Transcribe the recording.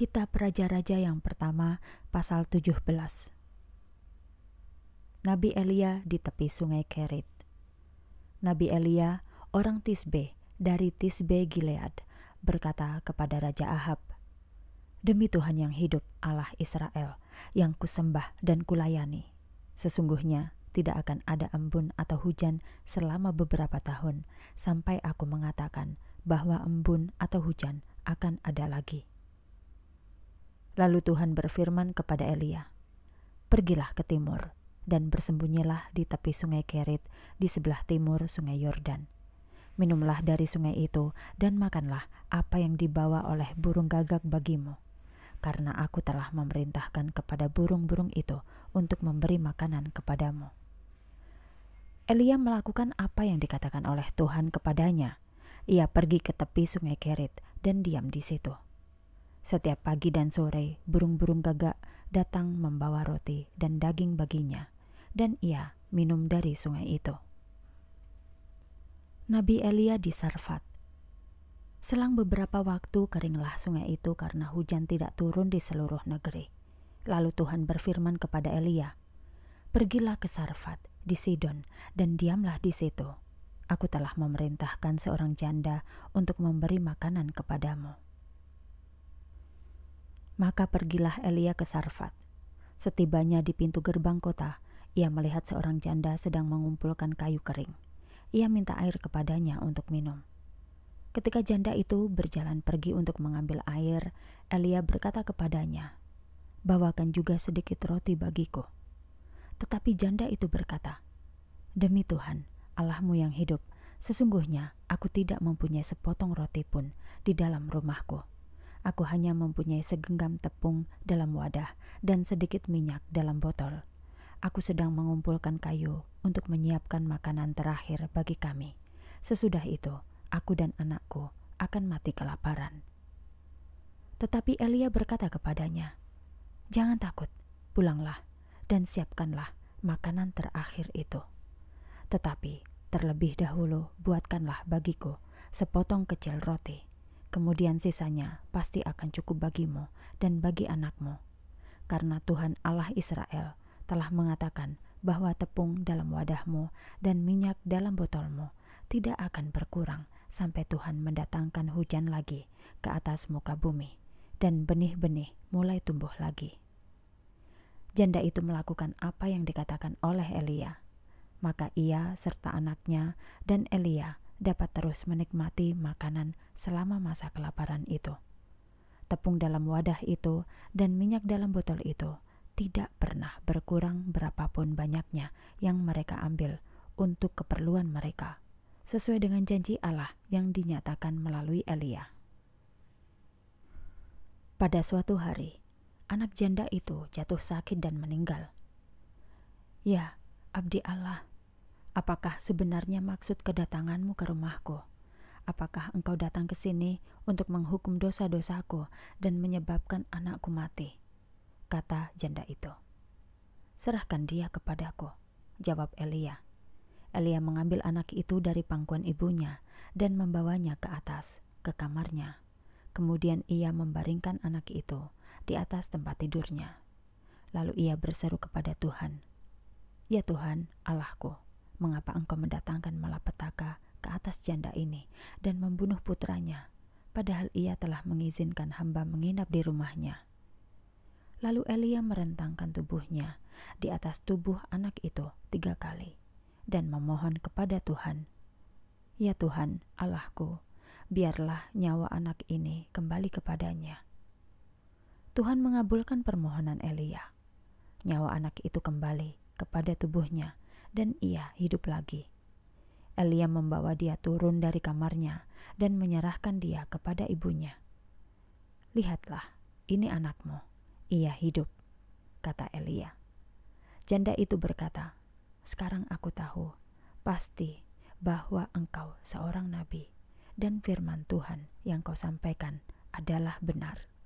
Kitab Raja-Raja yang pertama, pasal 17. Nabi Elia di tepi sungai Kerit. Nabi Elia, orang Tisbe, dari Tisbe Gilead, berkata kepada Raja Ahab, Demi Tuhan yang hidup, Allah Israel, yang kusembah dan kulayani, sesungguhnya tidak akan ada embun atau hujan selama beberapa tahun, sampai aku mengatakan bahwa embun atau hujan akan ada lagi.' Lalu Tuhan berfirman kepada Elia, "Pergilah ke timur dan bersembunyilah di tepi sungai Kerit di sebelah timur sungai Yordan. Minumlah dari sungai itu dan makanlah apa yang dibawa oleh burung gagak bagimu, karena aku telah memerintahkan kepada burung-burung itu untuk memberi makanan kepadamu." Elia melakukan apa yang dikatakan oleh Tuhan kepadanya. Ia pergi ke tepi sungai Kerit dan diam di situ. Setiap pagi dan sore, burung-burung gagak datang membawa roti dan daging baginya, dan ia minum dari sungai itu. Nabi Elia di Sarfat Selang beberapa waktu keringlah sungai itu karena hujan tidak turun di seluruh negeri. Lalu Tuhan berfirman kepada Elia, Pergilah ke Sarfat, di Sidon, dan diamlah di situ. Aku telah memerintahkan seorang janda untuk memberi makanan kepadamu. Maka pergilah Elia ke Sarfat. Setibanya di pintu gerbang kota, ia melihat seorang janda sedang mengumpulkan kayu kering. Ia minta air kepadanya untuk minum. Ketika janda itu berjalan pergi untuk mengambil air, Elia berkata kepadanya, "Bawakan juga sedikit roti bagiku." Tetapi janda itu berkata, "Demi Tuhan, Allahmu yang hidup, sesungguhnya aku tidak mempunyai sepotong roti pun di dalam rumahku." Aku hanya mempunyai segenggam tepung dalam wadah dan sedikit minyak dalam botol. Aku sedang mengumpulkan kayu untuk menyiapkan makanan terakhir bagi kami. Sesudah itu, aku dan anakku akan mati kelaparan. Tetapi Elia berkata kepadanya, "Jangan takut, pulanglah dan siapkanlah makanan terakhir itu. Tetapi terlebih dahulu buatkanlah bagiku sepotong kecil roti." Kemudian sisanya pasti akan cukup bagimu dan bagi anakmu. Karena Tuhan Allah Israel telah mengatakan bahwa tepung dalam wadahmu dan minyak dalam botolmu tidak akan berkurang sampai Tuhan mendatangkan hujan lagi ke atas muka bumi dan benih-benih mulai tumbuh lagi. Janda itu melakukan apa yang dikatakan oleh Elia. Maka ia serta anaknya dan Elia dapat terus menikmati makanan selama masa kelaparan itu. Tepung dalam wadah itu dan minyak dalam botol itu tidak pernah berkurang berapapun banyaknya yang mereka ambil untuk keperluan mereka, sesuai dengan janji Allah yang dinyatakan melalui Elia. Pada suatu hari, anak janda itu jatuh sakit dan meninggal. Ya, abdi Allah Apakah sebenarnya maksud kedatanganmu ke rumahku? Apakah engkau datang ke sini untuk menghukum dosa-dosaku dan menyebabkan anakku mati? Kata janda itu. Serahkan dia kepadaku, jawab Elia. Elia mengambil anak itu dari pangkuan ibunya dan membawanya ke atas, ke kamarnya. Kemudian ia membaringkan anak itu di atas tempat tidurnya. Lalu ia berseru kepada Tuhan, "Ya Tuhan, Allahku." mengapa engkau mendatangkan malapetaka ke atas janda ini dan membunuh putranya, padahal ia telah mengizinkan hamba menginap di rumahnya. Lalu Elia merentangkan tubuhnya di atas tubuh anak itu tiga kali dan memohon kepada Tuhan, "Ya Tuhan, Allahku, biarlah nyawa anak ini kembali kepadanya." Tuhan mengabulkan permohonan Elia. Nyawa anak itu kembali kepada tubuhnya dan ia hidup lagi. Elia membawa dia turun dari kamarnya dan menyerahkan dia kepada ibunya. Lihatlah, ini anakmu. Ia hidup, kata Elia. Janda itu berkata, sekarang aku tahu, pasti bahwa engkau seorang nabi dan firman Tuhan yang kau sampaikan adalah benar.